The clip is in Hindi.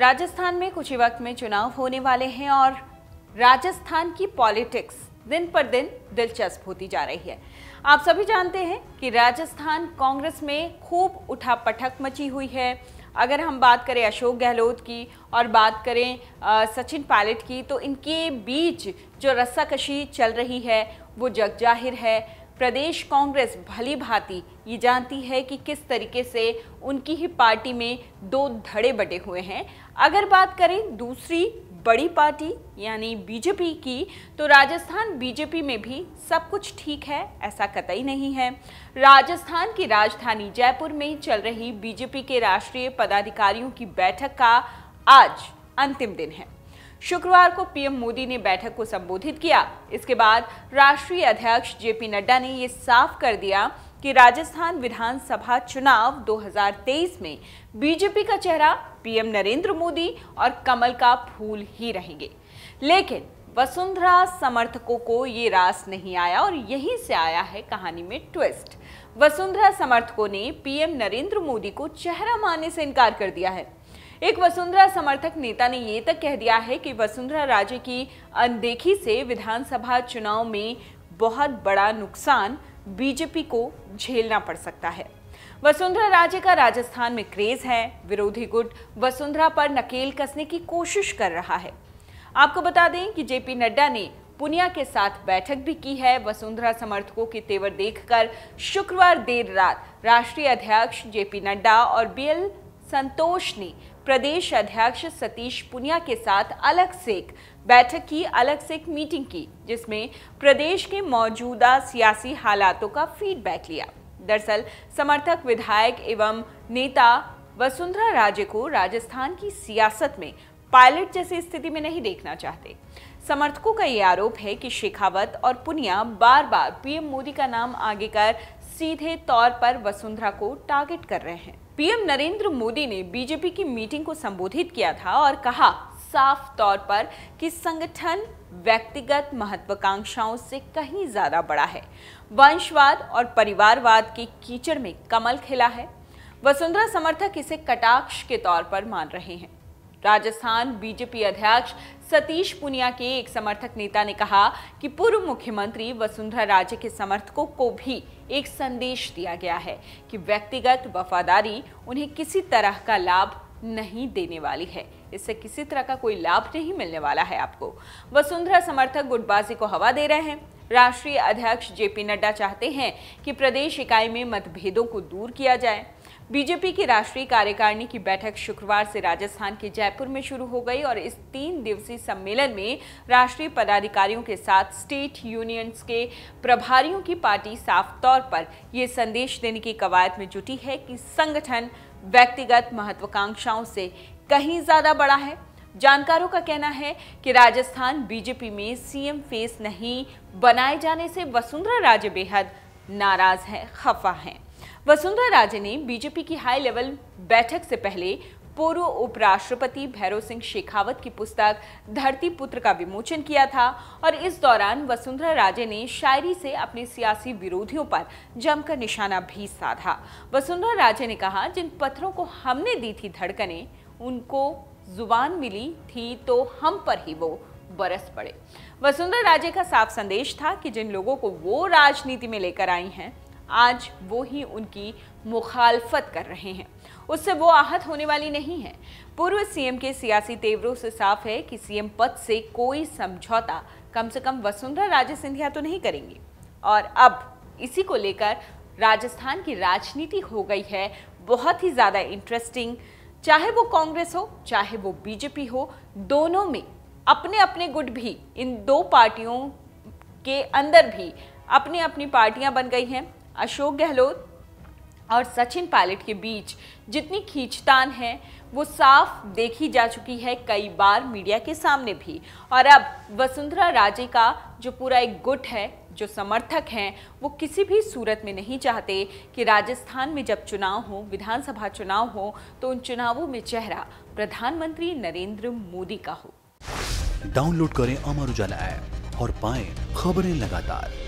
राजस्थान में कुछ ही वक्त में चुनाव होने वाले हैं और राजस्थान की पॉलिटिक्स दिन पर दिन दिलचस्प होती जा रही है आप सभी जानते हैं कि राजस्थान कांग्रेस में खूब उठा पटक मची हुई है अगर हम बात करें अशोक गहलोत की और बात करें सचिन पायलट की तो इनके बीच जो रस्साकशी चल रही है वो जग जाहिर है प्रदेश कांग्रेस भली भांति ये जानती है कि किस तरीके से उनकी ही पार्टी में दो धड़े बटे हुए हैं अगर बात करें दूसरी बड़ी पार्टी यानी बीजेपी की तो राजस्थान बीजेपी में भी सब कुछ ठीक है ऐसा कतई नहीं है राजस्थान की राजधानी जयपुर में चल रही बीजेपी के राष्ट्रीय पदाधिकारियों की बैठक का आज अंतिम दिन है शुक्रवार को पीएम मोदी ने बैठक को संबोधित किया इसके बाद राष्ट्रीय अध्यक्ष जेपी नड्डा ने ये साफ कर दिया कि राजस्थान विधानसभा चुनाव 2023 में बीजेपी का चेहरा पीएम नरेंद्र मोदी और कमल का फूल ही रहेंगे लेकिन वसुंधरा समर्थकों को ये रास नहीं आया और यहीं से आया है कहानी में ट्विस्ट वसुंधरा समर्थकों ने पीएम नरेंद्र मोदी को चेहरा मानने से इनकार कर दिया है एक वसुंधरा समर्थक नेता ने ये तक कह दिया है कि वसुंधरा राजे की अनदेखी से विधानसभा चुनाव में बहुत बड़ा नुकसान बीजेपी को झेलना पड़ सकता है वसुंधरा राजे का राजस्थान में क्रेज है विरोधी गुट वसुंधरा पर नकेल कसने की कोशिश कर रहा है आपको बता दें कि जेपी नड्डा ने पुनिया के साथ बैठक भी की है वसुंधरा समर्थकों के तेवर देखकर शुक्रवार देर रात राष्ट्रीय अध्यक्ष जेपी नड्डा और बीएल संतोष ने प्रदेश अध्यक्ष सतीश पुनिया के साथ अलग से एक बैठक की अलग से एक मीटिंग की जिसमें प्रदेश के मौजूदा सियासी हालातों का फीडबैक लिया दरअसल समर्थक विधायक एवं नेता वसुंधरा राजे को राजस्थान की सियासत में पायलट जैसी स्थिति में नहीं देखना चाहते समर्थकों का ये आरोप है कि शेखावत और पुनिया बार बार पीएम मोदी का नाम आगे कर सीधे तौर पर वसुंधरा को टारगेट कर रहे हैं पीएम नरेंद्र मोदी ने बीजेपी की मीटिंग को संबोधित किया था और कहा साफ तौर पर कि संगठन व्यक्तिगत महत्वाकांक्षाओं से कहीं ज़्यादा बड़ा है वंशवाद और परिवारवाद के कीचड़ में कमल खिला है वसुंधरा समर्थक इसे कटाक्ष के तौर पर मान रहे हैं राजस्थान बीजेपी अध्यक्ष सतीश पुनिया के एक समर्थक नेता ने कहा कि पूर्व मुख्यमंत्री वसुंधरा राजे के समर्थकों को भी एक संदेश दिया गया है कि व्यक्तिगत वफादारी उन्हें किसी तरह का लाभ नहीं देने वाली है इससे किसी तरह का कोई लाभ नहीं मिलने वाला है आपको वसुंधरा समर्थक गुटबाजी को हवा दे रहे हैं राष्ट्रीय अध्यक्ष जेपी नड्डा चाहते हैं कि प्रदेश इकाई में मतभेदों को दूर किया जाए बीजेपी की राष्ट्रीय कार्यकारिणी की बैठक शुक्रवार से राजस्थान के जयपुर में शुरू हो गई और इस तीन दिवसीय सम्मेलन में राष्ट्रीय पदाधिकारियों के साथ स्टेट यूनियंस के प्रभारियों की पार्टी साफ तौर पर ये संदेश देने की कवायद में जुटी है कि संगठन व्यक्तिगत महत्वाकांक्षाओं से कहीं ज्यादा बड़ा है जानकारों का कहना है कि राजस्थान बीजेपी में सीएम फेस नहीं बनाए जाने से वसुंधरा राजे बेहद नाराज हैं खफा हैं वसुंधरा राजे ने बीजेपी की हाई लेवल बैठक से पहले पूर्व उपराष्ट्रपति भैरव सिंह शेखावत की पुस्तक धरती पुत्र का विमोचन किया था और इस दौरान वसुंधरा राजे ने शायरी से अपने सियासी विरोधियों पर जमकर निशाना भी साधा वसुंधरा राजे ने कहा जिन पत्थरों को हमने दी थी धड़कने उनको जुबान मिली थी तो हम पर ही वो बरस पड़े वसुंधरा राजे का साफ संदेश था कि जिन लोगों को वो राजनीति में लेकर आई हैं आज वो ही उनकी मुखालफत कर रहे हैं उससे वो आहत होने वाली नहीं है पूर्व सीएम के सियासी तेवरों से साफ है कि सीएम पद से कोई समझौता कम से कम वसुंधरा राजे सिंधिया तो नहीं करेंगी और अब इसी को लेकर राजस्थान की राजनीति हो गई है बहुत ही ज़्यादा इंटरेस्टिंग चाहे वो कांग्रेस हो चाहे वो बीजेपी हो दोनों में अपने अपने गुट भी इन दो पार्टियों के अंदर भी अपनी अपनी पार्टियां बन गई हैं अशोक गहलोत और सचिन पायलट के बीच जितनी खींचतान है वो साफ देखी जा चुकी है कई बार मीडिया के सामने भी और अब वसुंधरा राजे का जो पूरा एक गुट है जो समर्थक हैं वो किसी भी सूरत में नहीं चाहते कि राजस्थान में जब चुनाव हो विधानसभा चुनाव हो तो उन चुनावों में चेहरा प्रधानमंत्री नरेंद्र मोदी का हो डाउनलोड करें अमर उजाला ऐप और पाएं खबरें लगातार